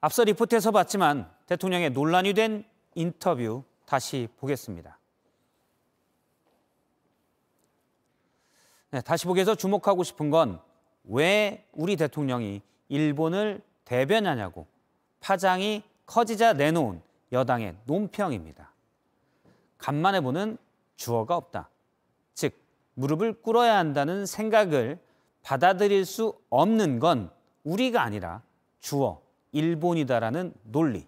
앞서 리포트에서 봤지만 대통령의 논란이 된 인터뷰 다시 보겠습니다. 네, 다시 보기에서 주목하고 싶은 건 왜 우리 대통령이 일본을 대변하냐고 파장이 커지자 내놓은 여당의 논평입니다. 간만에 보는 주어가 없다. 즉, 무릎을 꿇어야 한다는 생각을 받아들일 수 없는 건 우리가 아니라 주어, 일본이다라는 논리.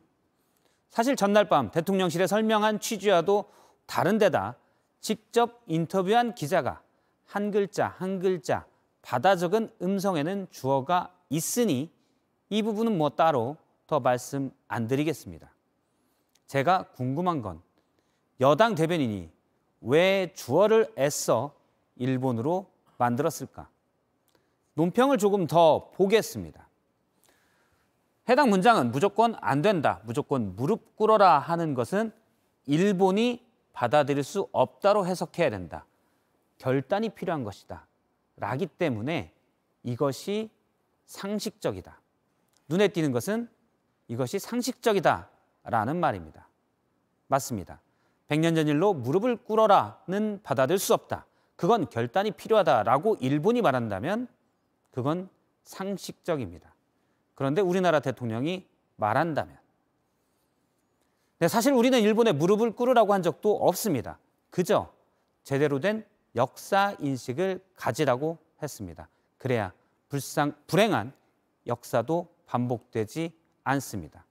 사실 전날 밤 대통령실에 설명한 취지와도 다른 데다 직접 인터뷰한 기자가 한 글자 한 글자 받아 적은 음성에는 주어가 있으니 이 부분은 뭐 따로 더 말씀 안 드리겠습니다. 제가 궁금한 건 여당 대변인이 왜 주어를 애써 일본으로 만들었을까? 논평을 조금 더 보겠습니다. 해당 문장은 무조건 안 된다, 무조건 무릎 꿇어라 하는 것은 일본이 받아들일 수 없다로 해석해야 된다. 결단이 필요한 것이다. 라기 때문에 이것이 상식적이다. 눈에 띄는 것은 이것이 상식적이다. 라는 말입니다. 맞습니다. 100년 전 일로 무릎을 꿇어라는 받아들일 수 없다. 그건 결단이 필요하다라고 일본이 말한다면 그건 상식적입니다. 그런데 우리나라 대통령이 말한다면. 네, 사실 우리는 일본에 무릎을 꿇으라고 한 적도 없습니다. 그저 제대로 된 역사 인식을 가지라고 했습니다. 그래야 불상, 불행한 역사도 반복되지 않습니다.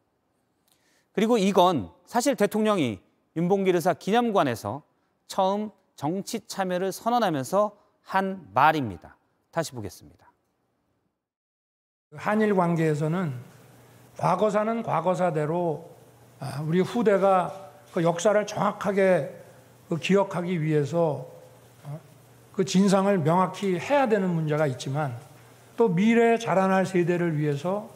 그리고 이건 사실 대통령이 윤봉길 의사 기념관에서 처음 정치 참여를 선언하면서 한 말입니다. 다시 보겠습니다. 한일 관계에서는 과거사는 과거사대로 아, 우리 후대가 그 역사를 정확하게 그 기억하기 위해서 어, 그 진상을 명확히 해야 되는 문제가 있지만 또 미래에 자라날 세대를 위해서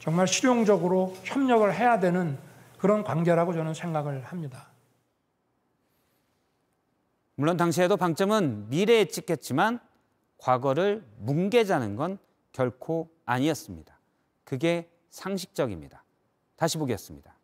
정말 실용적으로 협력을 해야 되는 그런 관계라고 저는 생각을 합니다. 물론 당시에도 방점은 미래에 찍혔지만 과거를 뭉개자는 건 결코 아니었습니다. 그게 상식적입니다. 다시 보겠습니다.